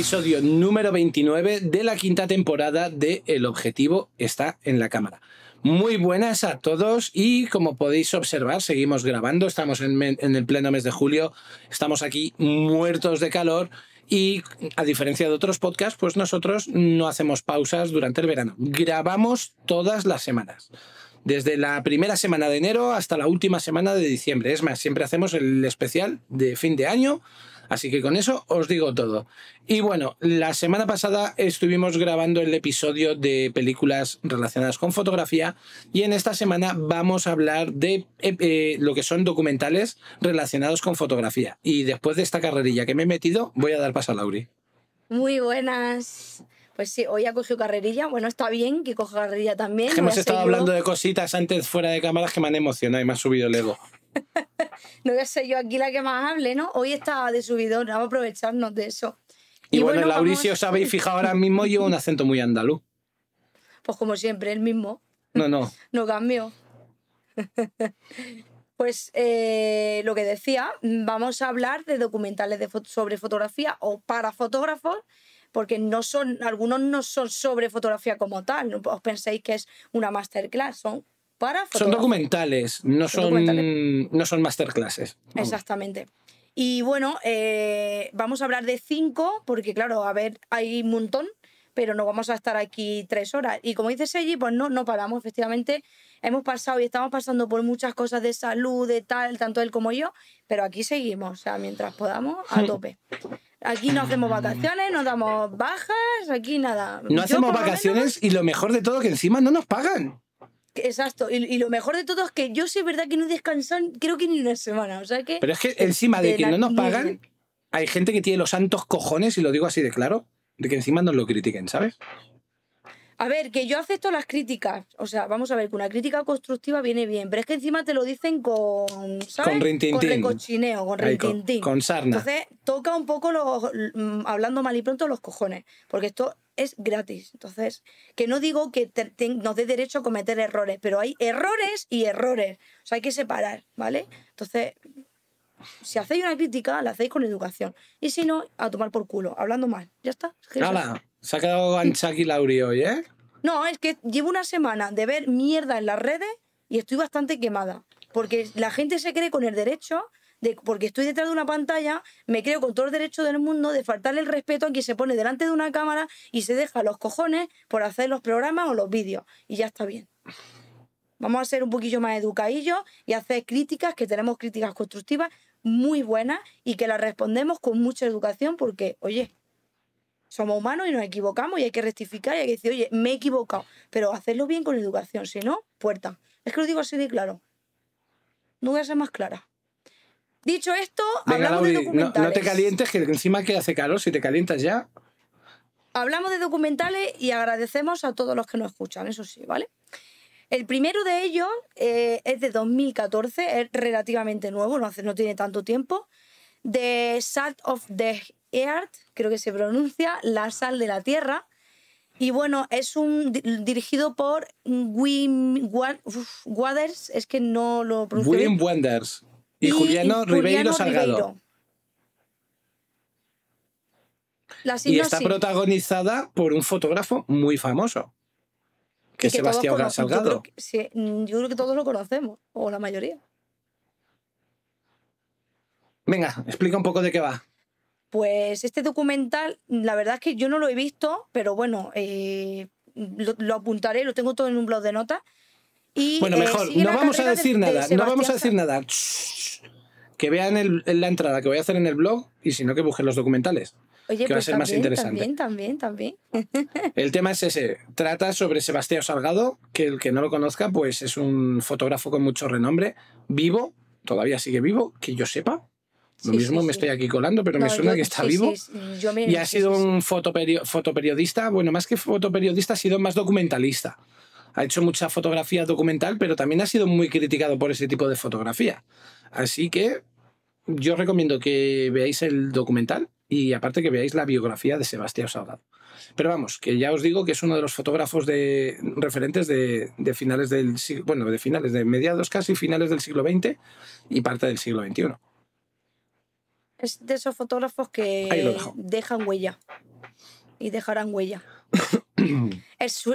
episodio número 29 de la quinta temporada de El objetivo está en la cámara. Muy buenas a todos y como podéis observar seguimos grabando, estamos en, en el pleno mes de julio, estamos aquí muertos de calor y a diferencia de otros podcasts, pues nosotros no hacemos pausas durante el verano, grabamos todas las semanas desde la primera semana de enero hasta la última semana de diciembre. Es más, siempre hacemos el especial de fin de año Así que con eso os digo todo. Y bueno, la semana pasada estuvimos grabando el episodio de películas relacionadas con fotografía y en esta semana vamos a hablar de eh, eh, lo que son documentales relacionados con fotografía. Y después de esta carrerilla que me he metido, voy a dar paso a Lauri. Muy buenas. Pues sí, hoy ha cogido carrerilla. Bueno, está bien que coja carrerilla también. hemos estado hablando de cositas antes fuera de cámaras que me han emocionado y me ha subido el ego. no voy a ser yo aquí la que más hable, ¿no? Hoy está de subidón, vamos a aprovecharnos de eso. Y, bueno, Mauricio, Lauricio, os habéis fijado ahora mismo, lleva un acento muy andaluz. Pues como siempre, el mismo. No, no. No cambio pues eh, lo que decía, vamos a hablar de documentales de sobre fotografía o para fotógrafos, porque no son, algunos no son sobre fotografía como tal, no os penséis que es una masterclass, son son documentales, no son, no son masterclasses. Exactamente. Y bueno, eh, vamos a hablar de cinco, porque claro, a ver, hay un montón, pero no vamos a estar aquí tres horas. Y como dice Seiji, pues no, no paramos, efectivamente. Hemos pasado y estamos pasando por muchas cosas de salud, de tal, tanto él como yo, pero aquí seguimos, o sea, mientras podamos, a hmm. tope. Aquí no hacemos vacaciones, no damos bajas, aquí nada. No hacemos vacaciones y lo mejor de todo que encima no nos pagan. Exacto, y, lo mejor de todo es que yo sé verdad que no descansan, creo que ni una semana, o sea que... Pero es que encima de, que no nos pagan, hay gente que tiene los santos cojones, y lo digo así de claro, de que encima nos lo critiquen, ¿sabes? A ver, que yo acepto las críticas. O sea, vamos a ver, que una crítica constructiva viene bien, pero es que encima te lo dicen con. ¿sabes? Con rintintín. Con cochineo con rintintín. sarna. Entonces, toca un poco, los, mm, hablando mal y pronto, los cojones. Porque esto es gratis. Entonces, que no digo que nos dé derecho a cometer errores, pero hay errores y errores. O sea, hay que separar, ¿vale? Entonces, si hacéis una crítica, la hacéis con educación. Y si no, a tomar por culo, hablando mal. Ya está. Hola, se ha quedado ancha aquí Lauri hoy, ¿eh? No, es que llevo una semana de ver mierda en las redes y estoy bastante quemada. Porque la gente se cree con el derecho porque estoy detrás de una pantalla, me creo con todo el derecho del mundo de faltarle el respeto a quien se pone delante de una cámara y se deja los cojones por hacer los programas o los vídeos. Y ya está bien. Vamos a ser un poquillo más educadillos y hacer críticas, que tenemos críticas constructivas muy buenas y que las respondemos con mucha educación porque, oye, somos humanos y nos equivocamos y hay que rectificar y hay que decir, oye, me he equivocado, pero hacerlo bien con educación, si no, puerta. Es que lo digo así de claro. No voy a ser más clara. Dicho esto, hablamos de documentales. No, te calientes, que encima que hace calor, si te calientas ya. Hablamos de documentales y agradecemos a todos los que nos escuchan, eso sí, ¿vale? El primero de ellos eh, es de 2014, es relativamente nuevo, no, hace, no tiene tanto tiempo, de Salt of the Earth, creo que se pronuncia, La Sal de la Tierra. Y bueno, es un dirigido por Wim Waters, es que no lo pronuncio. Wim Wenders. Y, Juliano, Ribeiro Salgado. y está protagonizada por un fotógrafo muy famoso, que es Sebastián Salgado. Mm, yo creo, que, todos lo conocemos, o la mayoría. Venga, explica un poco de qué va. Pues este documental, la verdad es que yo no lo he visto, pero bueno, eh, lo, lo, apuntaré, lo tengo todo en un blog de notas bueno, eh, mejor, no vamos a decir nada, no vamos a decir nada. que vean la entrada que voy a hacer en el blog y si no, que busquen los documentales. que va a pues ser más interesante. También, también, también. El tema es ese. Trata sobre Sebastián Salgado, que el que no lo conozca, pues es un fotógrafo con mucho renombre, vivo, todavía sigue vivo, que yo sepa. Lo mismo me estoy aquí colando, pero me suena que está vivo. y ha sido un foto fotoperiodista, bueno, más que fotoperiodista, ha sido más documentalista. Ha hecho mucha fotografía documental, pero también ha sido muy criticado por ese tipo de fotografía. Así que yo recomiendo que veáis el documental y aparte que veáis la biografía de Sebastián Saudado. Pero vamos, que ya os digo que es uno de los fotógrafos de, referentes de, finales del siglo, bueno, de finales, de mediados casi finales del siglo XX y parte del siglo XXI. Es de esos fotógrafos que dejan huella y dejarán huella. El,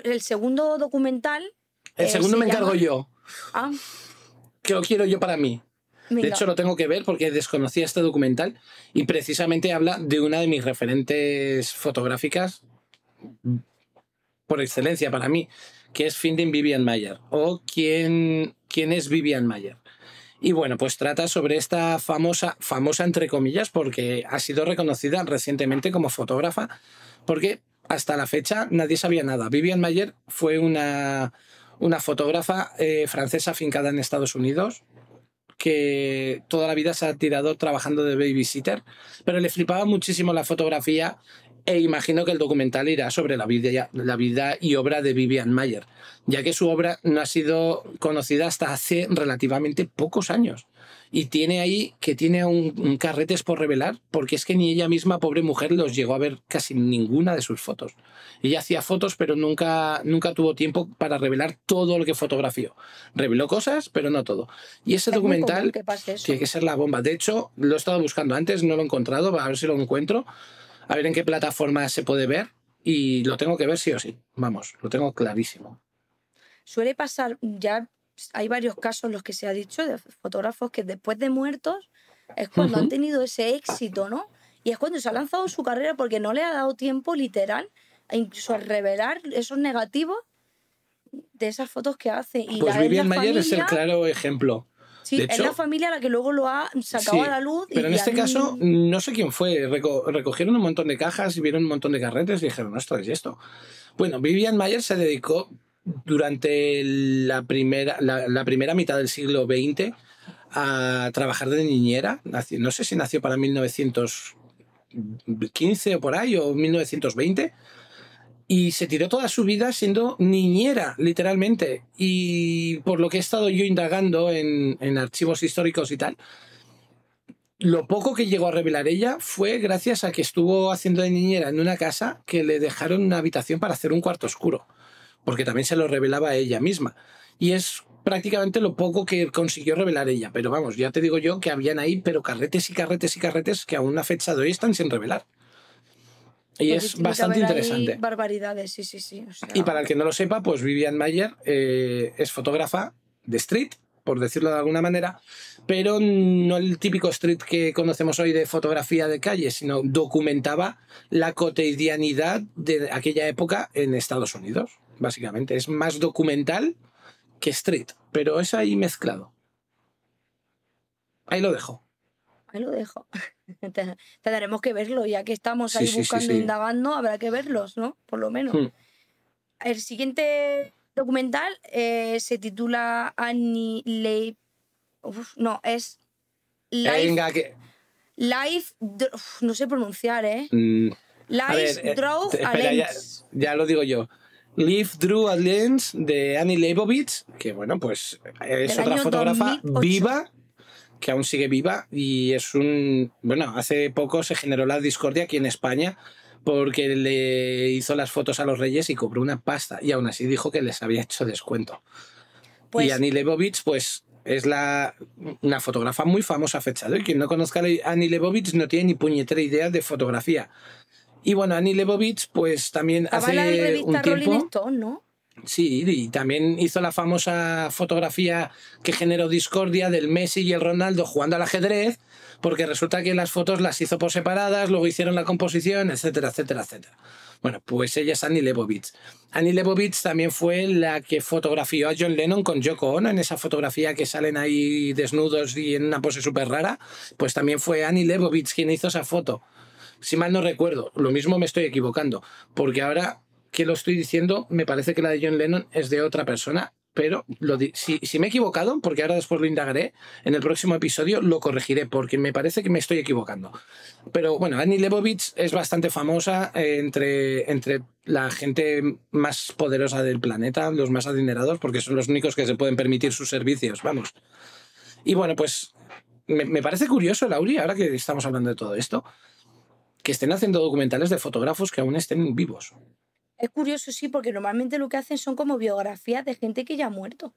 el segundo documental. El eh, segundo me encargo yo. Ah. Que lo quiero yo para mí. De hecho, lo tengo que ver porque desconocía este documental y precisamente habla de una de mis referentes fotográficas por excelencia para mí, que es Finding Vivian Mayer o quién, quién es Vivian Mayer. Y bueno, pues trata sobre esta famosa, famosa entre comillas, porque ha sido reconocida recientemente como fotógrafa, porque hasta la fecha nadie sabía nada. Vivian Mayer fue una, fotógrafa eh, francesa afincada en Estados Unidos que toda la vida se ha tirado trabajando de babysitter, pero le flipaba muchísimo la fotografía e imagino que el documental irá sobre la vida, la vida y obra de Vivian Mayer, ya que su obra no ha sido conocida hasta hace relativamente pocos años y tiene ahí que tiene un, carretes por revelar, porque es que ni ella misma, pobre mujer, los llegó a ver casi ninguna de sus fotos. Ella hacía fotos, pero nunca, nunca tuvo tiempo para revelar todo lo que fotografió. Reveló cosas, pero no todo. Y ese documental que tiene que ser la bomba. De hecho, lo he estado buscando antes, no lo he encontrado, a ver si lo encuentro, a ver en qué plataforma se puede ver. Y lo tengo que ver sí o sí, vamos, lo tengo clarísimo suele pasar, ya pues, hay varios casos en los que se ha dicho de fotógrafos que después de muertos es cuando han tenido ese éxito, ¿no? Y es cuando se ha lanzado su carrera porque no le ha dado tiempo literal a incluso a revelar esos negativos de esas fotos que hace. Y pues Vivian Mayer es el claro ejemplo. Sí, es la familia la que luego lo ha sacado a la luz. Pero en este caso, no sé quién fue. Recogieron un montón de cajas y vieron un montón de carretes y dijeron, esto ¿y esto? Bueno, Vivian Mayer se dedicó durante la primera, la, primera mitad del siglo XX a trabajar de niñera. No sé si nació para 1915 o por ahí, o 1920. Y se tiró toda su vida siendo niñera, literalmente. Y por lo que he estado yo indagando en, en archivos históricos y tal, lo poco que llegó a revelar ella fue gracias a que estuvo haciendo de niñera en una casa que le dejaron una habitación para hacer un cuarto oscuro porque también se lo revelaba ella misma. Y es prácticamente lo poco que consiguió revelar ella. Pero vamos, ya te digo yo que habían ahí, pero carretes y carretes y carretes que aún a fecha de hoy están sin revelar. Y es bastante interesante. Barbaridades, sí, sí, sí. Y para el que no lo sepa, pues Vivian Mayer eh, es fotógrafa de street, por decirlo de alguna manera, pero no el típico street que conocemos hoy de fotografía de calle, sino documentaba la cotidianidad de aquella época en Estados Unidos básicamente. Es más documental que street, pero es ahí mezclado. Ahí lo dejo. Ahí lo dejo. Tendremos que verlo, ya que estamos ahí buscando, indagando, habrá que verlos, ¿no? Por lo menos. Hmm. El siguiente documental eh, se titula Annie Leib. no, es. Life, Venga, Life. no sé pronunciar, ¿eh? Mm, Life eh, Draw ya lo digo yo. Live Drew at Lens de Annie Leibovitz, que bueno, pues es otra fotógrafa viva, que aún sigue viva, y es un. Bueno, hace poco se generó la discordia aquí en España porque le hizo las fotos a los reyes y cobró una pasta, y aún así dijo que les había hecho descuento. Pues, y Annie Leibovitz, pues es la, una fotógrafa muy famosa fechada y Quien no conozca a Annie Leibovitz no tiene ni puñetera idea de fotografía. Y bueno, Annie Leibovitz, pues también hace un tiempo... Rolling ¿no? Sí, y también hizo la famosa fotografía que generó discordia del Messi y el Ronaldo jugando al ajedrez, porque resulta que las fotos las hizo por separadas, luego hicieron la composición, etcétera, etcétera, etcétera. Bueno, pues ella es Annie Leibovitz. Annie Leibovitz también fue la que fotografió a John Lennon con Yoko Ono en esa fotografía que salen ahí desnudos y en una pose súper rara. Pues también fue Annie Leibovitz quien hizo esa foto si mal no recuerdo, lo mismo me estoy equivocando, porque ahora que lo estoy diciendo, me parece que la de John Lennon es de otra persona, pero lo si, me he equivocado, porque ahora después lo indagaré, en el próximo episodio lo corregiré, porque me parece que me estoy equivocando. Pero bueno, Annie Lebovitz es bastante famosa eh, entre, entre la gente más poderosa del planeta, los más adinerados, porque son los únicos que se pueden permitir sus servicios, vamos. Y bueno, pues me, me parece curioso, Lauri, ahora que estamos hablando de todo esto, que estén haciendo documentales de fotógrafos que aún estén vivos. Es curioso, sí, porque normalmente lo que hacen son como biografías de gente que ya ha muerto.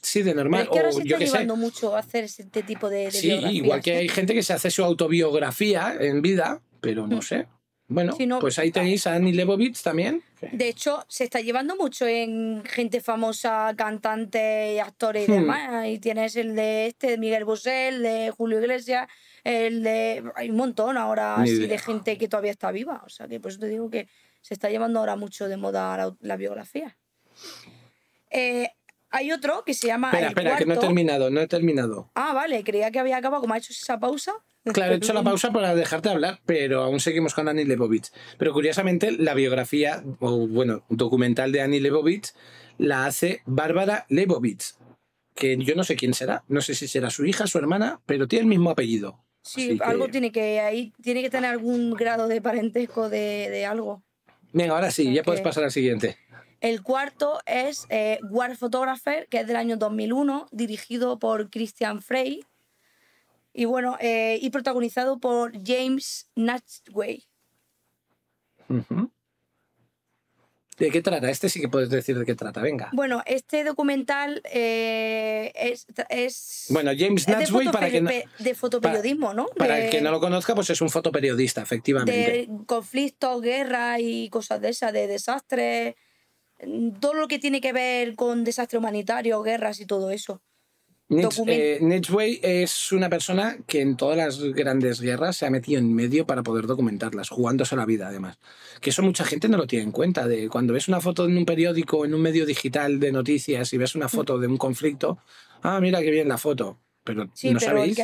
Sí, de normal. Pero es que ahora se está llevando mucho a hacer este tipo de, Sí, igual que hay gente que se hace su autobiografía en vida, pero no mm. sé. Bueno, pues ahí tenéis a Annie Lebovitz también. De hecho, se está llevando mucho en gente famosa, cantantes, actores y hmm. demás. Y Ahí tienes el de este, de Miguel Bosé, de Julio Iglesias, el de, hay un montón ahora de gente que todavía está viva. O sea, que por eso te digo que se está llevando ahora mucho de moda la, biografía. Eh, hay otro que se llama. Espera, espera, que no he terminado, no he terminado. Ah, vale, creía que había acabado. Como ha hecho esa pausa, Claro, he hecho la pausa para dejarte hablar, pero aún seguimos con Annie Leibovitz. Pero curiosamente, la biografía, o bueno, documental de Annie Leibovitz, la hace Bárbara Leibovitz, que yo no sé quién será, no sé si será su hija, su hermana, pero tiene el mismo apellido. Sí, algo tiene que ahí tiene que tener algún grado de parentesco de, algo. Bien, ahora sí, ya puedes pasar al siguiente. El cuarto es eh, War Photographer, que es del año 2001, dirigido por Christian Frey y bueno, eh, y protagonizado por James Natchway. ¿De qué trata? Este sí que puedes decir de qué trata, venga. Bueno, este documental eh, es, Bueno, James Natsby, para que. de fotoperiodismo, ¿no? Para el que no lo conozca, pues es un fotoperiodista, efectivamente. De conflictos, guerras y cosas de esas, de desastres. Mm, todo lo que tiene que ver con desastre humanitario, guerras y todo eso. Nitch, eh, es una persona que en todas las grandes guerras se ha metido en medio para poder documentarlas, jugándose la vida además. Que eso mucha gente no lo tiene en cuenta. De cuando ves una foto en un periódico, en un medio digital de noticias y ves una mm. foto de un conflicto, ah, mira qué bien la foto. Pero no sabéis,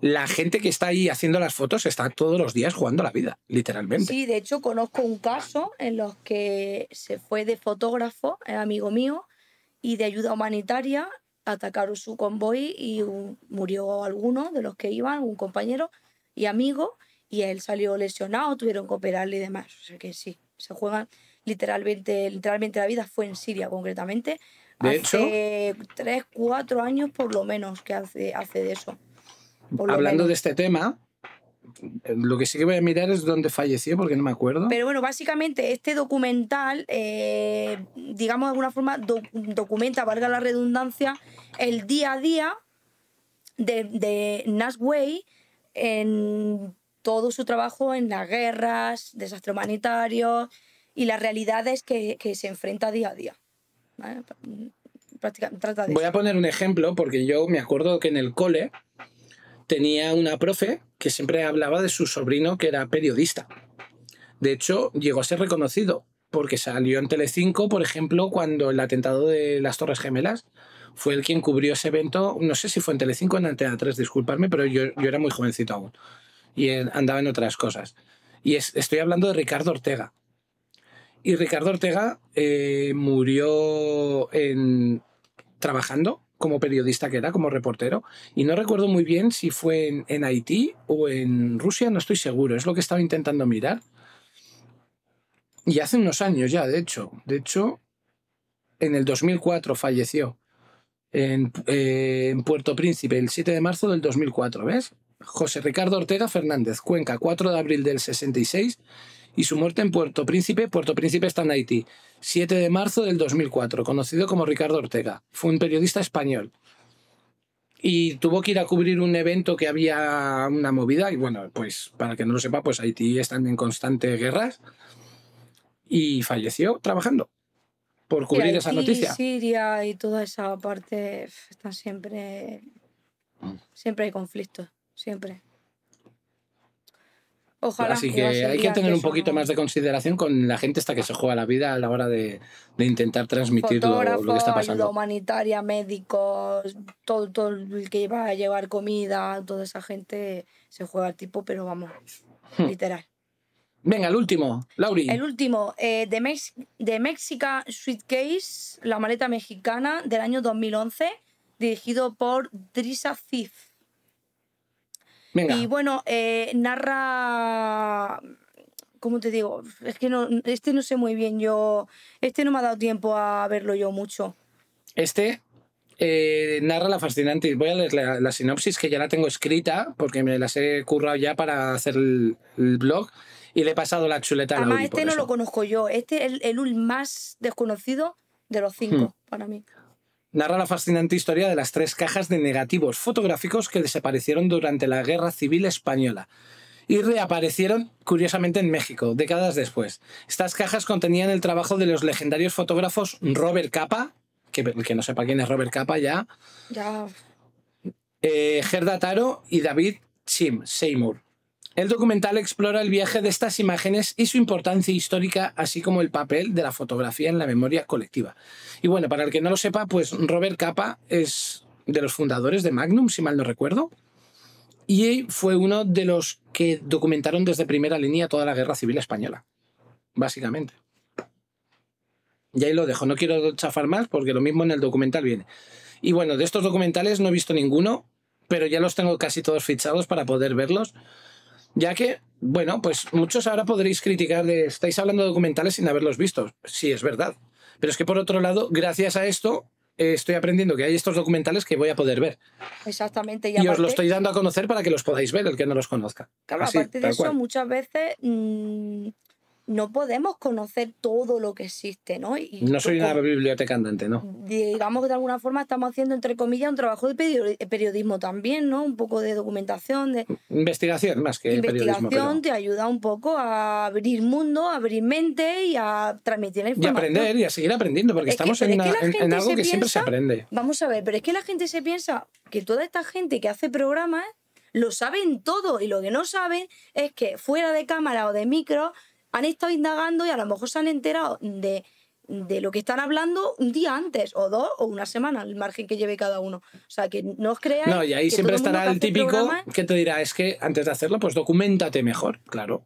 la gente que está ahí haciendo las fotos está todos los días jugando la vida, literalmente. Sí, de hecho conozco un caso en los que se fue de fotógrafo, eh, amigo mío, y de ayuda humanitaria atacaron su convoy y murió alguno de los que iban, un compañero y amigo, y él salió lesionado, tuvieron que operarle y demás. O sea que sí, se juegan literalmente, literalmente la vida fue en Siria concretamente. De hace tres, cuatro años por lo menos que hace, hace de eso. Hablando de este tema, lo que sí que voy a mirar es dónde falleció, porque no me acuerdo. Pero bueno, básicamente este documental, eh, digamos de alguna forma, documenta, valga la redundancia, el día a día de, de Way en todo su trabajo en las guerras, desastres humanitarios y las realidades que, se enfrenta día a día. Voy a poner un ejemplo, porque yo me acuerdo que en el cole tenía una profe que siempre hablaba de su sobrino que era periodista. De hecho, llegó a ser reconocido porque salió en Telecinco, por ejemplo, cuando el atentado de las Torres Gemelas fue el quien cubrió ese evento, no sé si fue en Telecinco o en Antena 3, disculparme, pero yo, era muy jovencito aún y andaba en otras cosas. Y estoy hablando de Ricardo Ortega. Y Ricardo Ortega eh, murió en, trabajando como periodista que era, como reportero, y no recuerdo muy bien si fue en, Haití o en Rusia, no estoy seguro, es lo que estaba intentando mirar. Y hace unos años ya, de hecho, de hecho, en el 2004 falleció en, eh, en Puerto Príncipe, el 7 de marzo del 2004, ¿ves? José Ricardo Ortega Fernández, Cuenca, 4 de abril del 66 y su muerte en Puerto Príncipe. Puerto Príncipe está en Haití. 7 de marzo del 2004, conocido como Ricardo Ortega. Fue un periodista español. Y tuvo que ir a cubrir un evento que había una movida. Y bueno, pues para que no lo sepa, pues Haití está en constante guerras. Y falleció trabajando por cubrir esa noticia. Siria y toda esa parte están siempre. Mm. Siempre hay conflictos, siempre. Ojalá. Así que hay que tener un poquito más de consideración con la gente hasta que se juega la vida a la hora de, intentar transmitir lo, que está pasando. humanitaria, médicos, todo, el que va a llevar comida, toda esa gente se juega al tipo, pero vamos, hmm. literal. Venga, el último, Lauri. El último, The eh, de, de Mexica Suitcase, la maleta mexicana del año 2011, dirigido por Drisa Thief. Y bueno, eh, narra. ¿Cómo te digo? Es que no, este no sé muy bien yo. Este no me ha dado tiempo a verlo yo mucho. Este eh, narra la fascinante. Voy a leer la, sinopsis que ya la tengo escrita porque me las he currado ya para hacer el, blog y le he pasado la chuleta Además, este no lo conozco yo. Este es el, más desconocido de los cinco hmm. para mí narra la fascinante historia de las tres cajas de negativos fotográficos que desaparecieron durante la Guerra Civil Española y reaparecieron, curiosamente, en México, décadas después. Estas cajas contenían el trabajo de los legendarios fotógrafos Robert Capa, que, no sepa quién es Robert Capa ya, eh, Gerda Taro y David Chim Seymour. El documental explora el viaje de estas imágenes y su importancia histórica, así como el papel de la fotografía en la memoria colectiva. Y bueno, para el que no lo sepa, pues Robert Capa es de los fundadores de Magnum, si mal no recuerdo, y fue uno de los que documentaron desde primera línea toda la guerra civil española, básicamente. Y ahí lo dejo, no quiero chafar más porque lo mismo en el documental viene. Y bueno, de estos documentales no he visto ninguno, pero ya los tengo casi todos fichados para poder verlos ya que, bueno, pues muchos ahora podréis criticar de, estáis hablando de documentales sin haberlos visto. Sí, es verdad. Pero es que por otro lado, gracias a esto, eh, estoy aprendiendo que hay estos documentales que voy a poder ver. Exactamente. Y, os lo estoy dando a conocer para que los podáis ver, el que no los conozca. Claro, aparte de eso, muchas veces mm, no podemos conocer todo lo que existe, ¿no? no soy una biblioteca andante, ¿no? Digamos que de alguna forma estamos haciendo, entre comillas, un trabajo de periodismo también, ¿no? Un poco de documentación, de... Investigación más que Investigación periodismo, Investigación te ayuda un poco a abrir mundo, a abrir mente y a transmitir información. Y aprender, y a seguir aprendiendo, porque estamos en, algo que siempre se aprende. Vamos a ver, pero es que la gente se piensa que toda esta gente que hace programas lo saben todo y lo que no saben es que fuera de cámara o de micro han estado indagando y a lo mejor se han enterado de, de lo que están hablando un día antes, o dos, o una semana, el margen que lleve cada uno. O sea, que no os creáis. No, y ahí siempre estará el típico que te dirá, es que antes de hacerlo, pues documentate mejor, claro.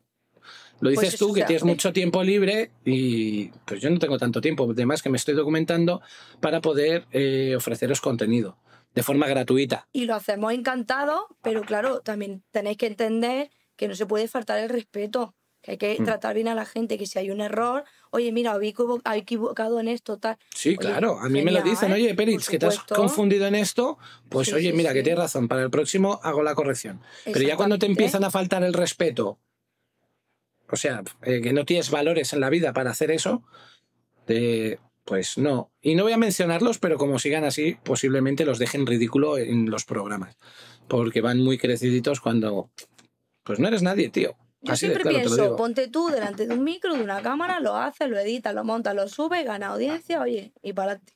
Lo pues dices tú, que tienes mucho tiempo libre y pues yo no tengo tanto tiempo, además que me estoy documentando para poder eh, ofreceros contenido de forma gratuita. Y lo hacemos encantado, pero claro, también tenéis que entender que no se puede faltar el respeto que hay que mm. tratar bien a la gente, que si hay un error, oye, mira, he equivocado en esto, tal. Sí, claro, a mí me lo dicen, oye, Perich, que te has confundido en esto, pues oye, mira, que tienes razón, para el próximo hago la corrección. Pero ya cuando te empiezan a faltar el respeto, o sea, eh, que no tienes valores en la vida para hacer eso, pues no. Y no voy a mencionarlos, pero como sigan así, posiblemente los dejen ridículo en los programas, porque van muy creciditos cuando... Pues no eres nadie, tío. Yo siempre pienso, ponte tú delante de un micro, de una cámara, lo haces, lo editas, lo montas, lo subes, gana audiencia, oye, y para ti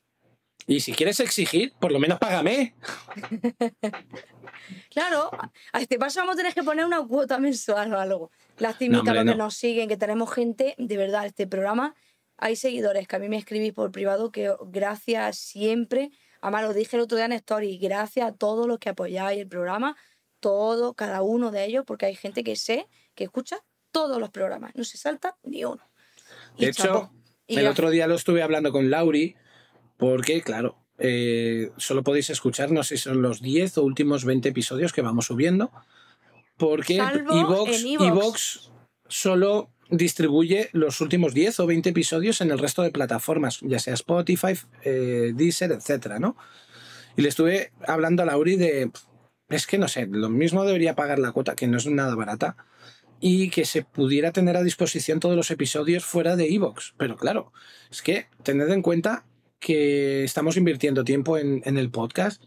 Y si quieres exigir, por lo menos págame. claro, a este paso vamos a tener que poner una cuota mensual o algo. Lástima no, no. que nos siguen, que tenemos gente, de verdad, este programa. Hay seguidores que a mí me escribís por privado que oh, gracias siempre. Además, lo dije el otro día en Story, gracias a todos los que apoyáis el programa, todo, cada uno de ellos, porque hay gente que sé que escucha todos los programas, no se salta ni uno. de hecho, el otro día lo estuve hablando con Lauri, porque, claro, eh, solo podéis escuchar, sé si son los 10 o últimos 20 episodios que vamos subiendo, porque Evox solo distribuye los últimos 10 o 20 episodios en el resto de plataformas, ya sea Spotify, eh, Deezer, etcétera, ¿no? Y le estuve hablando a Lauri de, es que no sé, lo mismo debería pagar la cuota, que no es nada barata, y que se pudiera tener a disposición todos los episodios fuera de Evox. Pero claro, es que tened en cuenta que estamos invirtiendo tiempo en, el podcast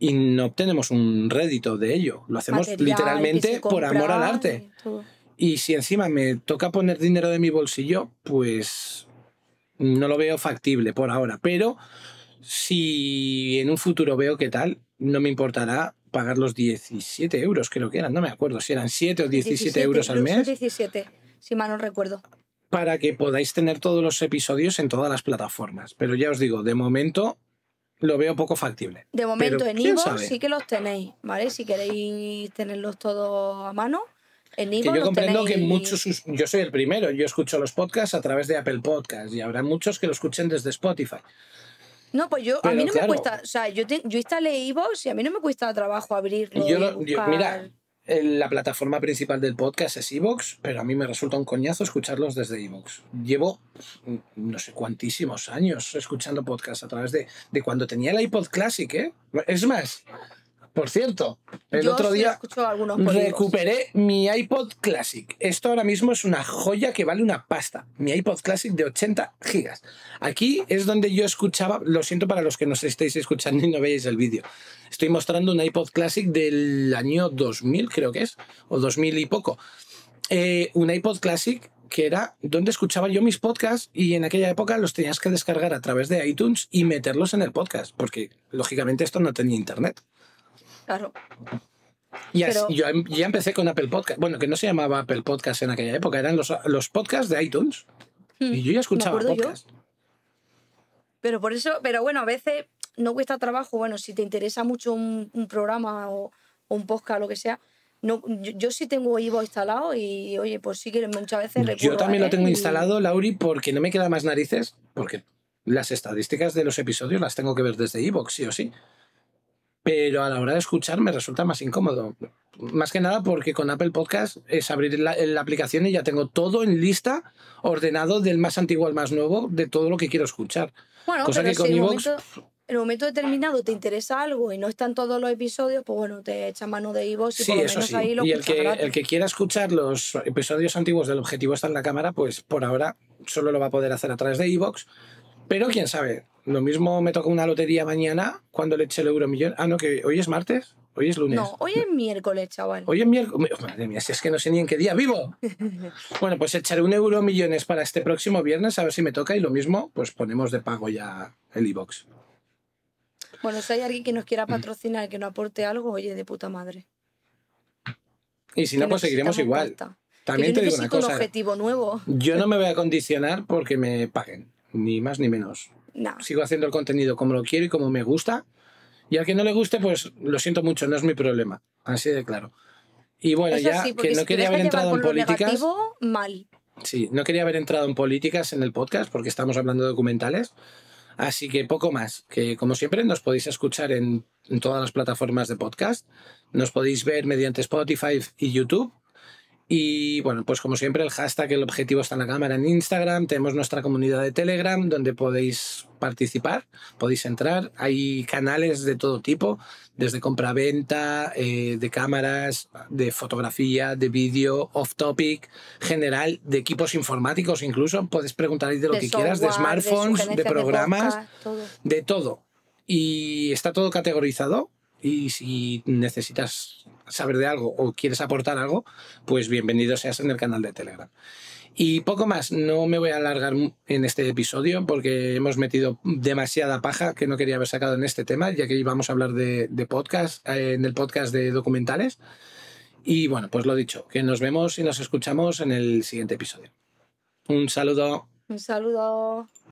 y no obtenemos un rédito de ello. Lo hacemos literalmente por amor al arte. Y, y si encima me toca poner dinero de mi bolsillo, pues no lo veo factible por ahora. Pero si en un futuro veo qué tal, no me importará pagar los 17 euros, creo que eran, no me acuerdo si eran 7 o 17, euros al mes. 17, si mal no recuerdo. Para que podáis tener todos los episodios en todas las plataformas. Pero ya os digo, de momento lo veo poco factible. De momento en Ivo sí que los tenéis, ¿vale? Si queréis tenerlos todos a mano. En que yo comprendo que muchos, yo soy el primero, yo escucho los podcasts a través de Apple Podcasts y habrá muchos que lo escuchen desde Spotify. No, pues yo, a mí no me cuesta, o sea, yo, te, yo instalé evox y a mí no me cuesta trabajo abrirlo. mira, eh, la plataforma principal del podcast es Evox, pero a mí me resulta un coñazo escucharlos desde Evox. Llevo mm, no sé cuántísimos años escuchando podcasts a través de, de cuando tenía la iPod Classic, ¿eh? Es más, por cierto, el otro día recuperé mi iPod Classic. Esto ahora mismo es una joya que vale una pasta. Mi iPod Classic de 80 gigas. Aquí es donde yo escuchaba, lo siento para los que nos estéis escuchando y no veáis el vídeo. Estoy mostrando un iPod Classic del año 2000, creo que es, o 2000 y poco. Eh, un iPod Classic que era donde escuchaba yo mis podcasts y en aquella época los tenías que descargar a través de iTunes y meterlos en el podcast, porque lógicamente esto no tenía internet. Claro. Y yo em, ya empecé con Apple Podcast. Bueno, que no se llamaba Apple Podcast en aquella época, eran los, los podcasts de iTunes. Hmm. Y yo ya escuchaba podcasts. Pero por eso, pero bueno, a veces no cuesta trabajo. Bueno, si te interesa mucho un, programa o, un podcast, lo que sea, no, yo, sí tengo Ivo instalado y, oye, pues sí que muchas veces Yo también lo ¿eh? tengo instalado, Lauri, porque no me queda más narices, porque las estadísticas de los episodios las tengo que ver desde Evox, sí o sí pero a la hora de escuchar me resulta más incómodo. Más que nada porque con Apple Podcast es abrir la, aplicación y ya tengo todo en lista, ordenado del más antiguo al más nuevo, de todo lo que quiero escuchar. Bueno, pero si en un momento determinado te interesa algo y no están todos los episodios, pues bueno, te echan mano de iVoox y por lo menos ahí lo Y el que, el que quiera escuchar los episodios antiguos del Objetivo está en la cámara, pues por ahora solo lo va a poder hacer a través de iVoox. Pero quién sabe, lo mismo me toca una lotería mañana cuando le eche el euro millón. Ah, no, que hoy es martes. Hoy es lunes. No, hoy es miércoles, chaval. Hoy es miércoles. Madre mía, si es que no sé ni en qué día vivo. bueno, pues echaré un euro millones para este próximo viernes, a ver si me toca, y lo mismo, pues ponemos de pago ya el iBox. bueno, si hay alguien que nos quiera patrocinar, que no aporte algo, oye, de puta madre. Y si no, pues seguiremos igual. También te digo una cosa. Un objetivo nuevo. Yo no me voy a condicionar porque me paguen ni más ni menos. No. Sigo haciendo el contenido como lo quiero y como me gusta. Y al que no le guste, pues lo siento mucho, no es mi problema. Así de claro. Y bueno, ya que no quería haber entrado en políticas. Sí, no quería haber entrado en políticas en el podcast porque estamos hablando de documentales. Así que poco más, que como siempre nos podéis escuchar en todas las plataformas de podcast, nos podéis ver mediante Spotify y YouTube, y bueno, pues como siempre, el hashtag, el objetivo está en la cámara en Instagram. Tenemos nuestra comunidad de Telegram donde podéis participar, podéis entrar. Hay canales de todo tipo, desde compra-venta, eh, de cámaras, de fotografía, de vídeo, off-topic, general, de equipos informáticos incluso. Podéis preguntar de lo que quieras, de smartphones, de, programas, de todo. Y está todo categorizado. Y si necesitas saber de algo o quieres aportar algo, pues bienvenido seas en el canal de Telegram. Y poco más, no me voy a alargar en este episodio porque hemos metido demasiada paja que no quería haber sacado en este tema, ya que íbamos a hablar de, podcast, eh, en el podcast de documentales. Y bueno, pues lo dicho, que nos vemos y nos escuchamos en el siguiente episodio. Un saludo. Un saludo.